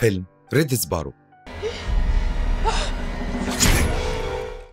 فيلم ريد سبارو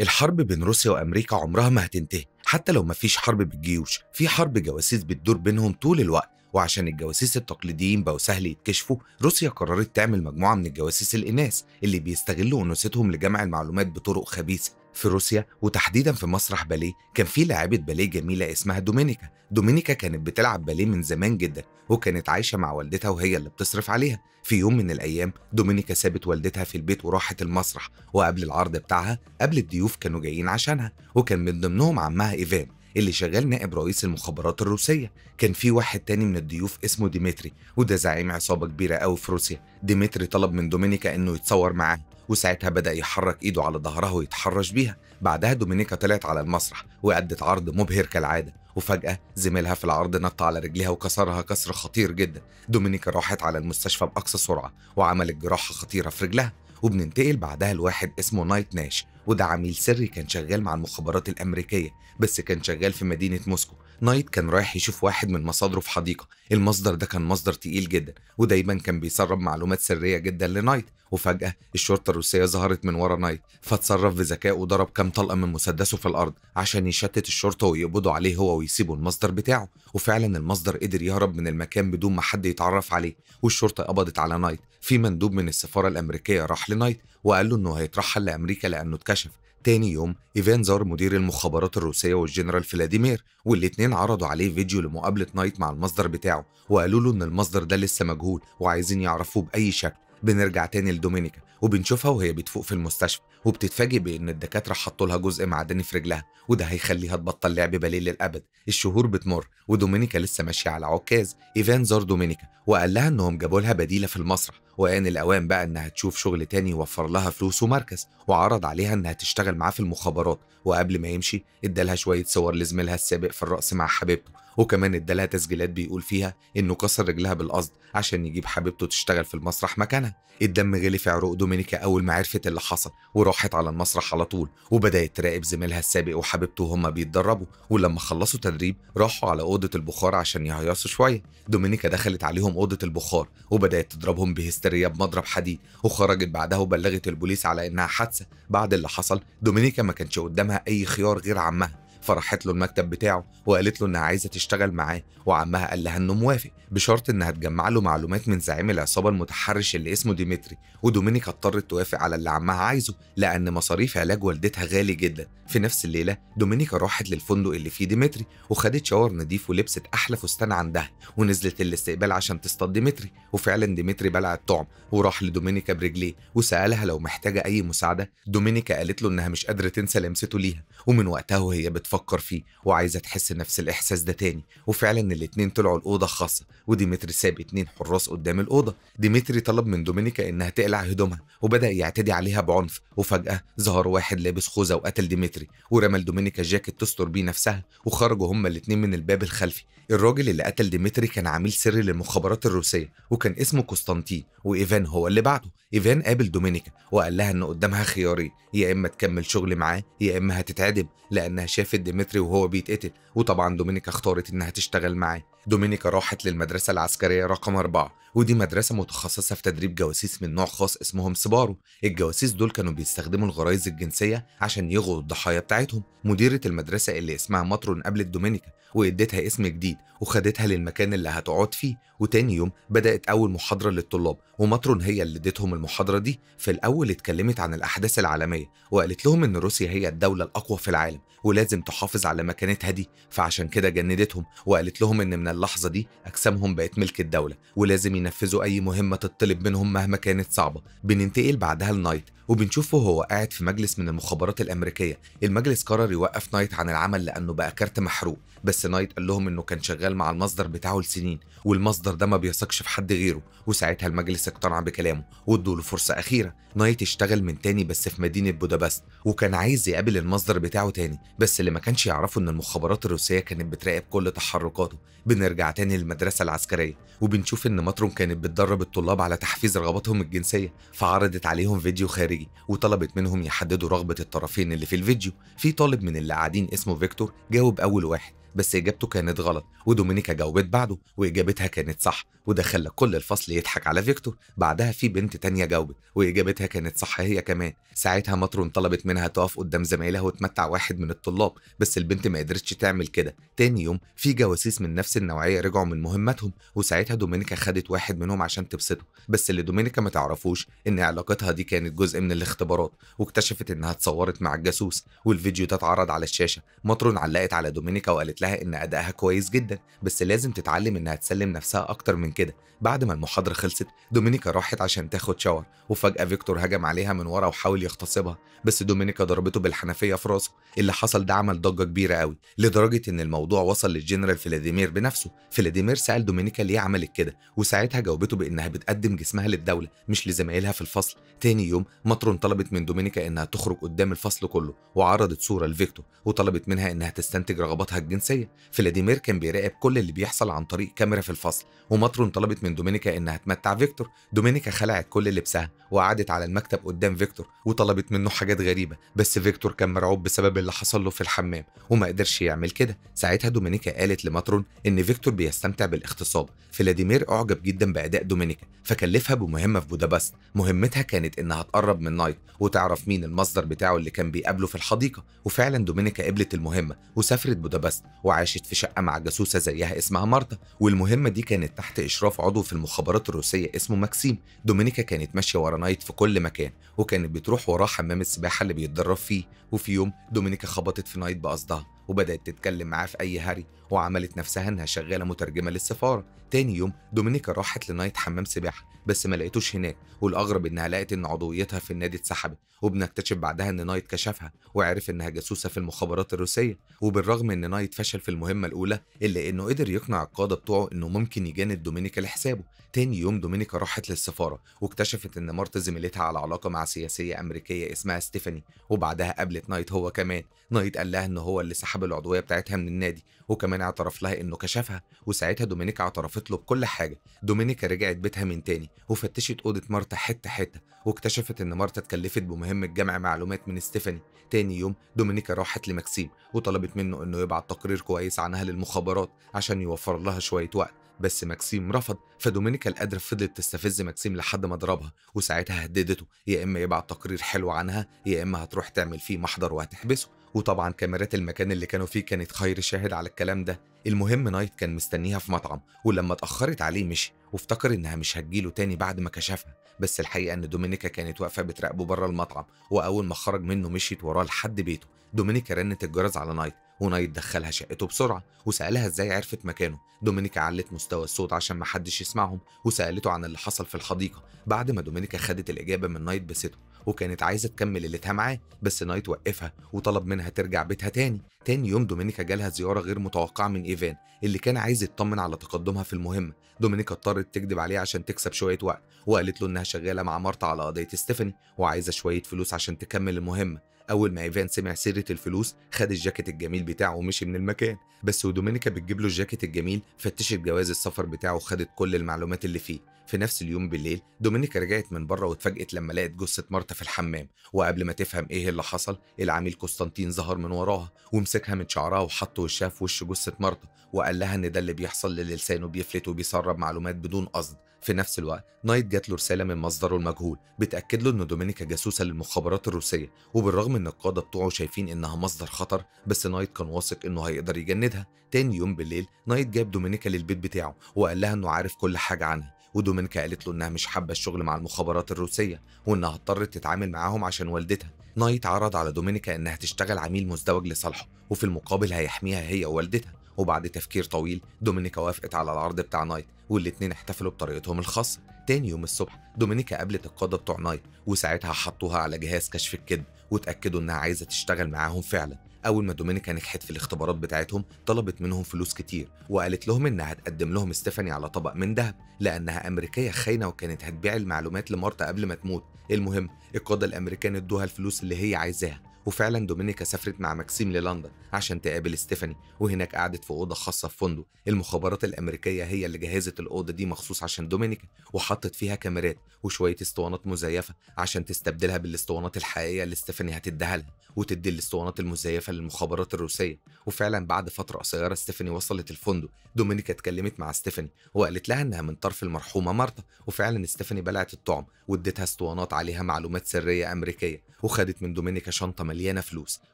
الحرب بين روسيا وامريكا عمرها ما هتنتهي حتى لو مفيش حرب بالجيوش في حرب جواسيس بتدور بينهم طول الوقت وعشان الجواسيس التقليديين بقوا سهل يتكشفوا روسيا قررت تعمل مجموعه من الجواسيس الاناث اللي بيستغلوا انوثتهم لجمع المعلومات بطرق خبيثه في روسيا وتحديدا في مسرح باليه كان في لاعبة باليه جميلة اسمها دومينيكا دومينيكا كانت بتلعب باليه من زمان جدا وكانت عايشة مع والدتها وهي اللي بتصرف عليها في يوم من الأيام دومينيكا سابت والدتها في البيت وراحت المسرح وقبل العرض بتاعها قبل الضيوف كانوا جايين عشانها وكان من ضمنهم عمها إيفان اللي شغال نائب رئيس المخابرات الروسية كان في واحد تاني من الضيوف اسمه ديمتري وده زعيم عصابة كبيرة قوي في روسيا ديمتري طلب من دومينيكا انه يتصور معاه وساعتها بدأ يحرك إيده على ظهرها ويتحرش بيها بعدها دومينيكا طلعت على المسرح وأدت عرض مبهر كالعادة وفجأة زميلها في العرض نط على رجلها وكسرها كسر خطير جدا دومينيكا راحت على المستشفى بأقصى سرعة وعملت جراحة خطيرة في رجلها وبننتقل بعدها لواحد اسمه نايت ناش وده عميل سري كان شغال مع المخابرات الأمريكية بس كان شغال في مدينة موسكو نايت كان رايح يشوف واحد من مصادره في حديقة المصدر ده كان مصدر تقيل جدا ودايما كان بيسرب معلومات سرية جدا لنايت وفجأة الشرطة الروسية ظهرت من ورا نايت فتصرف بذكاء وضرب كام طلقة من مسدسه في الأرض عشان يشتت الشرطة ويقبضوا عليه هو ويسيبوا المصدر بتاعه وفعلا المصدر قدر يهرب من المكان بدون ما حد يتعرف عليه والشرطة قبضت على نايت في مندوب من السفارة الأمريكية راح لنايت وقال له إنه هيترحل لأمريكا لأنه اتكشف تاني يوم إيفان زار مدير المخابرات الروسية والجنرال فلاديمير والاتنين عرضوا عليه فيديو لمقابلة نايت مع المصدر بتاعه وقالوا له إن المصدر ده لسه مجهول وعايزين يعرفوه بأي شكل بنرجع تاني لدومينيكا وبنشوفها وهي بتفوق في المستشفى وبتتفاجئ بإن الدكاترة حطوا لها جزء معدني في رجلها وده هيخليها تبطل لعب باليه للأبد الشهور بتمر ودومينيكا لسه ماشية على عكاز إيفان زار دومينيكا وقال لها إنهم جابوا لها بديلة في المسرح وان الاوان بقى انها تشوف شغل تاني يوفر لها فلوس ومركز وعرض عليها انها تشتغل معاه في المخابرات وقبل ما يمشي ادالها شويه صور لزميلها السابق في الرقص مع حبيبته وكمان ادالها تسجيلات بيقول فيها انه كسر رجلها بالقصد عشان يجيب حبيبته تشتغل في المسرح مكانها الدم غلي في عروق دومينيكا اول ما عرفت اللي حصل وراحت على المسرح على طول وبدات تراقب زميلها السابق وحبيبته وهما بيتدربوا ولما خلصوا تدريب راحوا على اوضه البخار عشان يهيصوا شويه دومينيكا دخلت عليهم اوضه البخار وبدات تضربهم بهست هستيريا بمضرب حديد وخرجت بعدها وبلغت البوليس على انها حادثه بعد اللي حصل دومينيكا ما كانش قدامها اي خيار غير عمها فرحت له المكتب بتاعه وقالت له انها عايزه تشتغل معاه وعمها قال لها انه موافق بشرط انها تجمع له معلومات من زعيم العصابه المتحرش اللي اسمه ديمتري ودومينيكا اضطرت توافق على اللي عمها عايزه لان مصاريف علاج والدتها غالي جدا في نفس الليله دومينيكا راحت للفندق اللي فيه ديمتري وخدت شاور نظيف ولبست احلى فستان عندها ونزلت الاستقبال عشان تصطاد ديمتري وفعلا ديمتري بلع الطعم وراح لدومينيكا برجليه وسالها لو محتاجه اي مساعده دومينيكا قالت له انها مش قادره تنسى لمسته ليها ومن وقتها وهي بتفكر فيه وعايزة تحس نفس الإحساس ده تاني وفعلا الاتنين طلعوا الأوضة خاصة وديمتري ساب اتنين حراس قدام الأوضة ديمتري طلب من دومينيكا إنها تقلع هدومها وبدأ يعتدي عليها بعنف وفجأة ظهر واحد لابس خوذة وقتل ديمتري ورمى لدومينيكا جاكيت تستر بيه نفسها وخرجوا هما الاتنين من الباب الخلفي الراجل اللي قتل ديمتري كان عميل سري للمخابرات الروسية وكان اسمه قسطنطين وإيفان هو اللي بعده إيفان قابل دومينيكا وقال لها إن قدامها خيارين يا إما تكمل شغل معاه يا إما تتعدم لأنها شافت ديمتري وهو بيتقتل وطبعا دومينيكا اختارت إنها تشتغل معاه دومينيكا راحت للمدرسة العسكرية رقم أربعة ودي مدرسة متخصصة في تدريب جواسيس من نوع خاص اسمهم سبارو الجواسيس دول كانوا بيستخدموا الغرائز الجنسية عشان يغوا الضحايا بتاعتهم مديرة المدرسة اللي اسمها ماترون قابلت دومينيكا وادتها اسم جديد وخدتها للمكان اللي هتقعد فيه وتاني يوم بدأت أول محاضرة للطلاب وماترون هي اللي ادتهم المحاضرة دي في الأول اتكلمت عن الأحداث العالمية وقالت لهم إن روسيا هي الدولة الأقوى في العالم ولازم تحافظ على مكانتها دي فعشان كده جندتهم وقالت لهم ان من اللحظه دي اجسامهم بقت ملك الدوله ولازم ينفذوا اي مهمه تطلب منهم مهما كانت صعبه بننتقل بعدها لنايت وبنشوفه وهو قاعد في مجلس من المخابرات الامريكيه المجلس قرر يوقف نايت عن العمل لانه بقى كارت محروق بس نايت قال لهم انه كان شغال مع المصدر بتاعه لسنين والمصدر ده ما بيثقش في حد غيره وساعتها المجلس اقتنع بكلامه وادوا له فرصه اخيره نايت اشتغل من تاني بس في مدينه بودابست وكان عايز يقابل المصدر بتاعه بتاعه تاني بس اللي ما كانش يعرفه ان المخابرات الروسيه كانت بتراقب كل تحركاته بنرجع تاني للمدرسه العسكريه وبنشوف ان ماترون كانت بتدرب الطلاب على تحفيز رغباتهم الجنسيه فعرضت عليهم فيديو خارجي وطلبت منهم يحددوا رغبه الطرفين اللي في الفيديو في طالب من اللي قاعدين اسمه فيكتور جاوب اول واحد بس إجابته كانت غلط ودومينيكا جاوبت بعده وإجابتها كانت صح وده خلى كل الفصل يضحك على فيكتور بعدها في بنت تانية جاوبت وإجابتها كانت صح هي كمان ساعتها ماترون طلبت منها تقف قدام زمايلها وتمتع واحد من الطلاب بس البنت ما قدرتش تعمل كده تاني يوم في جواسيس من نفس النوعية رجعوا من مهمتهم وساعتها دومينيكا خدت واحد منهم عشان تبسطه بس اللي دومينيكا ما تعرفوش إن علاقتها دي كانت جزء من الاختبارات واكتشفت إنها اتصورت مع الجاسوس والفيديو ده اتعرض على الشاشة ماترون علقت على دومينيكا وقالت لها إن أدائها كويس جدا بس لازم تتعلم إنها تسلم نفسها أكتر من كده بعد ما المحاضرة خلصت دومينيكا راحت عشان تاخد شاور وفجأة فيكتور هجم عليها من ورا وحاول يغتصبها بس دومينيكا ضربته بالحنفية في راسه اللي حصل ده عمل ضجة كبيرة قوي لدرجة إن الموضوع وصل للجنرال فلاديمير بنفسه فلاديمير سأل دومينيكا ليه عملت كده وساعتها جاوبته بإنها بتقدم جسمها للدولة مش لزمايلها في الفصل تاني يوم ماترون طلبت من دومينيكا إنها تخرج قدام الفصل كله وعرضت صورة لفيكتور وطلبت منها إنها تستنتج رغباتها الجنسية الروسيه فلاديمير كان بيراقب كل اللي بيحصل عن طريق كاميرا في الفصل وماترون طلبت من دومينيكا انها تمتع فيكتور دومينيكا خلعت كل لبسها وقعدت على المكتب قدام فيكتور وطلبت منه حاجات غريبه بس فيكتور كان مرعوب بسبب اللي حصل له في الحمام وما قدرش يعمل كده ساعتها دومينيكا قالت لماترون ان فيكتور بيستمتع بالاغتصاب فلاديمير اعجب جدا باداء دومينيكا فكلفها بمهمه في بودابست مهمتها كانت انها تقرب من نايت وتعرف مين المصدر بتاعه اللي كان بيقابله في الحديقه وفعلا دومينيكا قبلت المهمه وسافرت بودابست وعاشت في شقة مع جاسوسة زيها اسمها مارتا والمهمة دي كانت تحت إشراف عضو في المخابرات الروسية اسمه ماكسيم دومينيكا كانت ماشية ورا نايت في كل مكان وكانت بتروح وراه حمام السباحة اللي بيتدرب فيه وفي يوم دومينيكا خبطت في نايت بقصدها وبدأت تتكلم معاه في أي هري وعملت نفسها إنها شغالة مترجمة للسفارة تاني يوم دومينيكا راحت لنايت حمام سباحة بس ما لقيتوش هناك والأغرب إنها لقت إن عضويتها في النادي اتسحبت وبنكتشف بعدها إن نايت كشفها وعرف إنها جاسوسة في المخابرات الروسية وبالرغم إن نايت فشل في المهمة الأولى إلا إنه قدر يقنع القادة بتوعه إنه ممكن يجاند دومينيكا لحسابه تاني يوم دومينيكا راحت للسفارة واكتشفت إن مارت زميلتها على علاقة مع سياسية أمريكية اسمها ستيفاني وبعدها قابلت نايت هو كمان نايت قال لها إن هو اللي سحب سحب العضويه بتاعتها من النادي وكمان اعترف لها انه كشفها وساعتها دومينيكا اعترفت له بكل حاجه دومينيكا رجعت بيتها من تاني وفتشت اوضه مارتا حته حته واكتشفت ان مارتا اتكلفت بمهمه جمع معلومات من ستيفاني تاني يوم دومينيكا راحت لمكسيم وطلبت منه انه يبعت تقرير كويس عنها للمخابرات عشان يوفر لها شويه وقت بس ماكسيم رفض فدومينيكا القادرة فضلت تستفز ماكسيم لحد ما ضربها وساعتها هددته يا اما يبعت تقرير حلو عنها يا اما هتروح تعمل فيه محضر وهتحبسه وطبعا كاميرات المكان اللي كانوا فيه كانت خير شاهد على الكلام ده المهم نايت كان مستنيها في مطعم ولما اتأخرت عليه مشي وافتكر إنها مش هتجيله تاني بعد ما كشفها بس الحقيقة إن دومينيكا كانت واقفة بتراقبه بره المطعم وأول ما خرج منه مشيت وراه لحد بيته دومينيكا رنت الجرس على نايت ونايت دخلها شقته بسرعة وسألها إزاي عرفت مكانه دومينيكا علت مستوى الصوت عشان ما حدش يسمعهم وسألته عن اللي حصل في الحديقة بعد ما دومينيكا خدت الإجابة من نايت بثقة وكانت عايزة تكمل اللي معاه بس نايت وقفها وطلب منها ترجع بيتها تاني تاني يوم دومينيكا جالها زيارة غير متوقعة من إيفان اللي كان عايز يطمن على تقدمها في المهمة دومينيكا اضطرت تكذب عليه عشان تكسب شوية وقت وقالت له إنها شغالة مع مارتا على قضية ستيفاني وعايزة شوية فلوس عشان تكمل المهمة اول ما ايفان سمع سيره الفلوس خد الجاكيت الجميل بتاعه ومشي من المكان بس ودومينيكا بتجيب له الجاكيت الجميل فتشت جواز السفر بتاعه وخدت كل المعلومات اللي فيه في نفس اليوم بالليل دومينيكا رجعت من بره واتفاجئت لما لقت جثه مارتا في الحمام وقبل ما تفهم ايه اللي حصل العميل قسطنطين ظهر من وراها ومسكها من شعرها وحط وشها في وش جثه مارتا وقال لها ان ده اللي بيحصل للسانه بيفلت وبيسرب معلومات بدون قصد في نفس الوقت نايت جات له رسالة من مصدره المجهول بتأكد له إن دومينيكا جاسوسة للمخابرات الروسية وبالرغم إن القادة بتوعه شايفين إنها مصدر خطر بس نايت كان واثق إنه هيقدر يجندها تاني يوم بالليل نايت جاب دومينيكا للبيت بتاعه وقال لها إنه عارف كل حاجة عنها ودومينيكا قالت له إنها مش حابة الشغل مع المخابرات الروسية وإنها اضطرت تتعامل معاهم عشان والدتها نايت عرض على دومينيكا إنها تشتغل عميل مزدوج لصالحه وفي المقابل هيحميها هي ووالدتها وبعد تفكير طويل دومينيكا وافقت على العرض بتاع نايت والاتنين احتفلوا بطريقتهم الخاصة تاني يوم الصبح دومينيكا قابلت القادة بتوع نايت وساعتها حطوها على جهاز كشف الكذب وتأكدوا إنها عايزة تشتغل معاهم فعلا أول ما دومينيكا نجحت في الاختبارات بتاعتهم طلبت منهم فلوس كتير وقالت لهم إنها هتقدم لهم ستيفاني على طبق من ذهب لأنها أمريكية خاينة وكانت هتبيع المعلومات لمارتا قبل ما تموت المهم القادة الأمريكان ادوها الفلوس اللي هي عايزاها وفعلا دومينيكا سافرت مع ماكسيم للندن عشان تقابل ستيفاني وهناك قعدت في اوضه خاصه في فندق المخابرات الامريكيه هي اللي جهزت الاوضه دي مخصوص عشان دومينيكا وحطت فيها كاميرات وشويه اسطوانات مزيفه عشان تستبدلها بالاسطوانات الحقيقيه اللي ستيفاني هتديها لها وتدي الاسطوانات المزيفه للمخابرات الروسيه وفعلا بعد فتره قصيره ستيفاني وصلت الفندق دومينيكا اتكلمت مع ستيفاني وقالت لها انها من طرف المرحومه مارتا وفعلا ستيفاني بلعت الطعم وادتها اسطوانات عليها معلومات سريه امريكيه وخدت من دومينيكا شنطه مليانه فلوس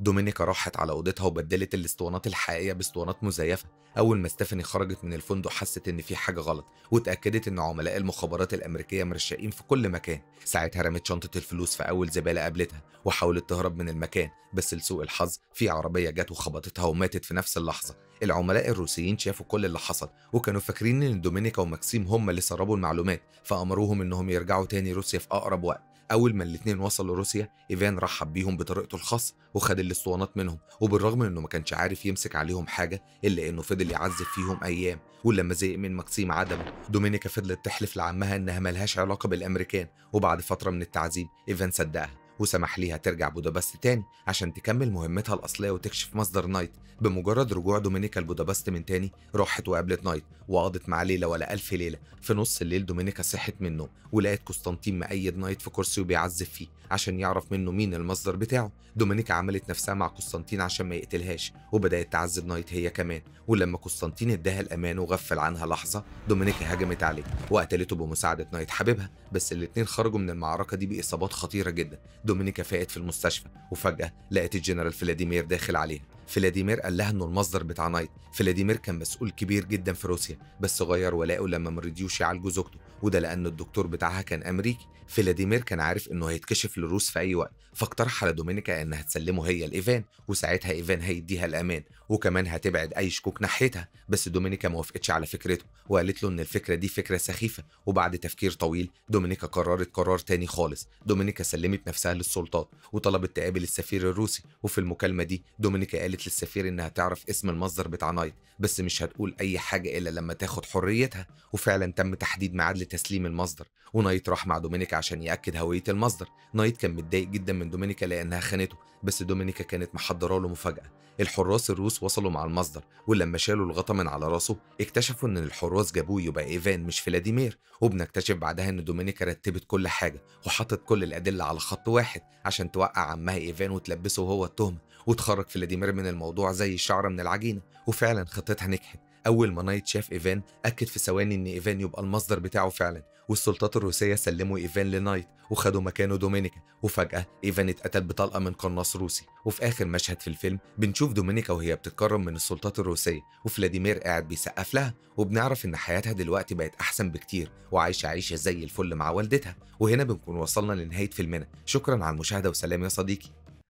دومينيكا راحت على اوضتها وبدلت الاسطوانات الحقيقيه باسطوانات مزيفه اول ما ستيفاني خرجت من الفندق حست ان في حاجه غلط واتاكدت ان عملاء المخابرات الامريكيه مرشقين في كل مكان ساعتها رمت شنطه الفلوس في اول زباله قابلتها وحاولت تهرب من المكان بس لسوء الحظ في عربيه جت وخبطتها وماتت في نفس اللحظه العملاء الروسيين شافوا كل اللي حصل وكانوا فاكرين ان دومينيكا وماكسيم هم اللي سربوا المعلومات فامروهم انهم يرجعوا تاني روسيا في اقرب وقت أول ما الاتنين وصلوا روسيا إيفان رحب بيهم بطريقته الخاصة وخد الأسطوانات منهم وبالرغم إنه ما كانش عارف يمسك عليهم حاجة إلا إنه فضل يعذب فيهم أيام ولما زهق من مكسيم عدمه دومينيكا فضلت تحلف لعمها إنها ملهاش علاقة بالأمريكان وبعد فترة من التعذيب إيفان صدقها وسمح ليها ترجع بودابست تاني عشان تكمل مهمتها الأصلية وتكشف مصدر نايت بمجرد رجوع دومينيكا لبودابست من تاني راحت وقابلت نايت وقضت مع ليلة ولا ألف ليلة في نص الليل دومينيكا صحت من النوم ولقت قسطنطين مقيد نايت في كرسي وبيعذب فيه عشان يعرف منه مين المصدر بتاعه دومينيكا عملت نفسها مع قسطنطين عشان ما يقتلهاش وبدأت تعذب نايت هي كمان ولما قسطنطين اداها الأمان وغفل عنها لحظة دومينيكا هجمت عليه وقتلته بمساعدة نايت حبيبها بس الاتنين خرجوا من المعركة دي بإصابات خطيرة جدا دومينيكا فاقت في المستشفى وفجأة لقت الجنرال فلاديمير داخل عليها فلاديمير قال لها انه المصدر بتاع نايت فلاديمير كان مسؤول كبير جدا في روسيا بس غير ولائه لما مرضيوش يعالجوا زوجته وده لان الدكتور بتاعها كان امريكي فلاديمير كان عارف انه هيتكشف للروس في اي وقت فاقترح على دومينيكا انها تسلمه هي لايفان وساعتها ايفان هيديها الامان وكمان هتبعد اي شكوك ناحيتها بس دومينيكا ما وافقتش على فكرته وقالت له ان الفكره دي فكره سخيفه وبعد تفكير طويل دومينيكا قررت قرار تاني خالص دومينيكا سلمت نفسها للسلطات وطلبت تقابل السفير الروسي وفي المكالمه دي دومينيكا قالت قالت للسفير إنها تعرف اسم المصدر بتاع نايت بس مش هتقول أي حاجة إلا لما تاخد حريتها وفعلا تم تحديد ميعاد لتسليم المصدر ونايت راح مع دومينيكا عشان ياكد هويه المصدر نايت كان متضايق جدا من دومينيكا لانها خانته بس دومينيكا كانت محضره له مفاجاه الحراس الروس وصلوا مع المصدر ولما شالوا الغطا من على راسه اكتشفوا ان الحراس جابوه يبقى ايفان مش فلاديمير وبنكتشف بعدها ان دومينيكا رتبت كل حاجه وحطت كل الادله على خط واحد عشان توقع عمها ايفان وتلبسه هو التهمه وتخرج فلاديمير من الموضوع زي الشعره من العجينه وفعلا خطتها نجحت أول ما نايت شاف إيفان أكد في ثواني إن إيفان يبقى المصدر بتاعه فعلا والسلطات الروسية سلموا إيفان لنايت وخدوا مكانه دومينيكا وفجأة إيفان اتقتل بطلقة من قناص روسي وفي آخر مشهد في الفيلم بنشوف دومينيكا وهي بتتكرم من السلطات الروسية وفلاديمير قاعد بيسقف لها وبنعرف إن حياتها دلوقتي بقت أحسن بكتير وعايشة عيشة زي الفل مع والدتها وهنا بنكون وصلنا لنهاية فيلمنا شكرا على المشاهدة وسلام يا صديقي